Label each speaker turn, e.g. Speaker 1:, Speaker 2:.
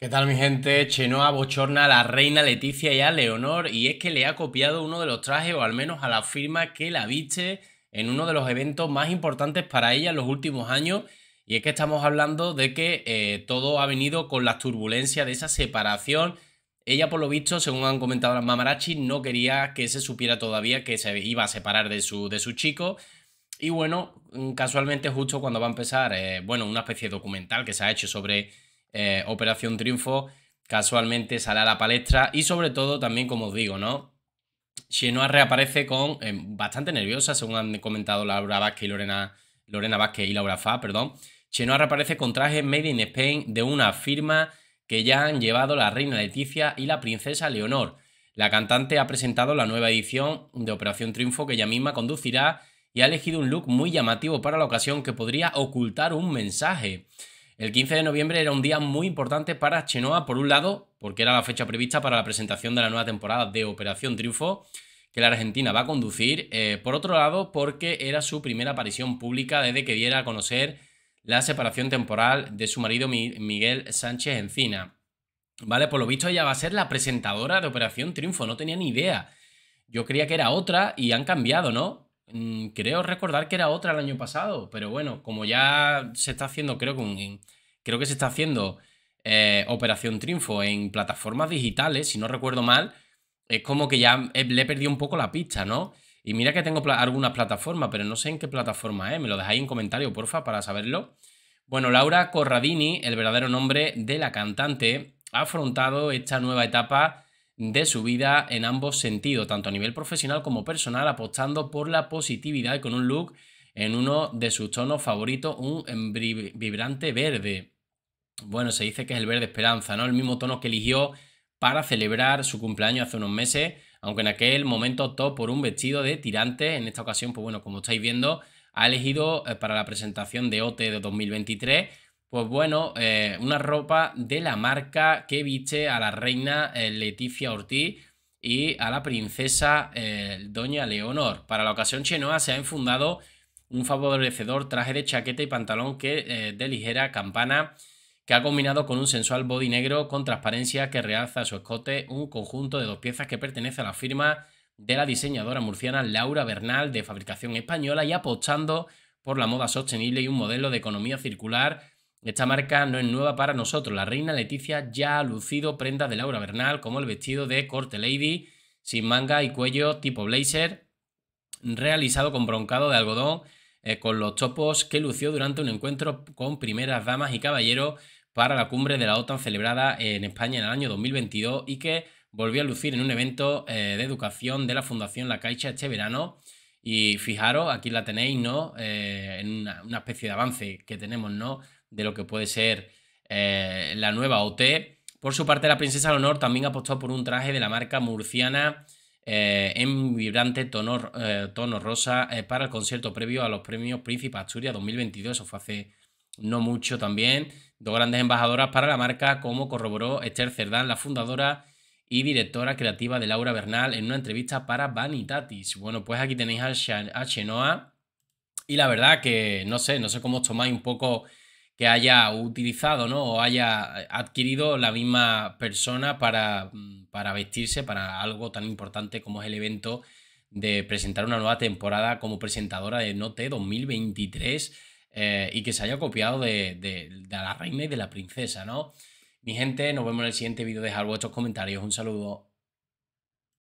Speaker 1: ¿Qué tal mi gente? Chenoa bochorna a la reina Leticia y a Leonor y es que le ha copiado uno de los trajes o al menos a la firma que la viste en uno de los eventos más importantes para ella en los últimos años y es que estamos hablando de que eh, todo ha venido con las turbulencias de esa separación. Ella por lo visto, según han comentado las mamarachi, no quería que se supiera todavía que se iba a separar de su, de su chico. Y bueno, casualmente justo cuando va a empezar, eh, bueno, una especie de documental que se ha hecho sobre eh, Operación Triunfo casualmente sale a la palestra y sobre todo también, como os digo, ¿no? Chenoa reaparece con eh, bastante nerviosa, según han comentado Laura Vázquez y Lorena, Lorena Vázquez y Laura Fa, perdón. Chenoa reaparece con trajes made in Spain de una firma que ya han llevado la reina Leticia y la princesa Leonor. La cantante ha presentado la nueva edición de Operación Triunfo que ella misma conducirá y ha elegido un look muy llamativo para la ocasión que podría ocultar un mensaje. El 15 de noviembre era un día muy importante para Chenoa, por un lado, porque era la fecha prevista para la presentación de la nueva temporada de Operación Triunfo, que la Argentina va a conducir. Eh, por otro lado, porque era su primera aparición pública desde que diera a conocer la separación temporal de su marido Miguel Sánchez Encina. Vale, por lo visto ella va a ser la presentadora de Operación Triunfo, no tenía ni idea. Yo creía que era otra y han cambiado, ¿no? Mm, creo recordar que era otra el año pasado, pero bueno, como ya se está haciendo, creo que, creo que se está haciendo eh, Operación Triunfo en plataformas digitales, si no recuerdo mal, es como que ya eh, le he perdido un poco la pista, ¿no? Y mira que tengo algunas plataformas, pero no sé en qué plataforma es, me lo dejáis en comentario, porfa, para saberlo. Bueno, Laura Corradini, el verdadero nombre de la cantante, ha afrontado esta nueva etapa de su vida en ambos sentidos, tanto a nivel profesional como personal, apostando por la positividad con un look en uno de sus tonos favoritos, un vibrante verde. Bueno, se dice que es el verde esperanza, ¿no? El mismo tono que eligió para celebrar su cumpleaños hace unos meses, aunque en aquel momento optó por un vestido de tirante. En esta ocasión, pues bueno, como estáis viendo, ha elegido eh, para la presentación de ote de 2023 pues bueno, eh, una ropa de la marca que viste a la reina eh, Leticia Ortiz y a la princesa eh, Doña Leonor. Para la ocasión, Chenoa se ha enfundado un favorecedor traje de chaqueta y pantalón que, de ligera campana que ha combinado con un sensual body negro con transparencia que realza su escote, un conjunto de dos piezas que pertenece a la firma de la diseñadora murciana Laura Bernal de fabricación española y apostando por la moda sostenible y un modelo de economía circular esta marca no es nueva para nosotros. La reina Leticia ya ha lucido prendas de Laura Bernal, como el vestido de corte lady, sin manga y cuello tipo blazer, realizado con broncado de algodón, eh, con los topos que lució durante un encuentro con primeras damas y caballeros para la cumbre de la OTAN celebrada en España en el año 2022 y que volvió a lucir en un evento eh, de educación de la Fundación La Caixa este verano. Y fijaros, aquí la tenéis, ¿no? Eh, en una, especie de avance que tenemos, ¿no? De lo que puede ser eh, la nueva OT. Por su parte, la princesa Honor también apostó por un traje de la marca murciana eh, en vibrante tono, tono rosa para el concierto previo a los premios Príncipe Asturias 2022. Eso fue hace no mucho también. Dos grandes embajadoras para la marca, como corroboró Esther Cerdán, la fundadora y directora creativa de Laura Bernal en una entrevista para Vanitatis. Bueno, pues aquí tenéis a, Chenoa y la verdad que no sé, no sé cómo os tomáis un poco que haya utilizado, ¿no? O haya eh, adquirido la misma persona para, mm, para vestirse para algo tan importante como es el evento de presentar una nueva temporada como presentadora de Note 2023 eh, y que se haya copiado de, de la reina y de la princesa, ¿no? Mi gente, nos vemos en el siguiente vídeo. Dejad vuestros comentarios. Un saludo.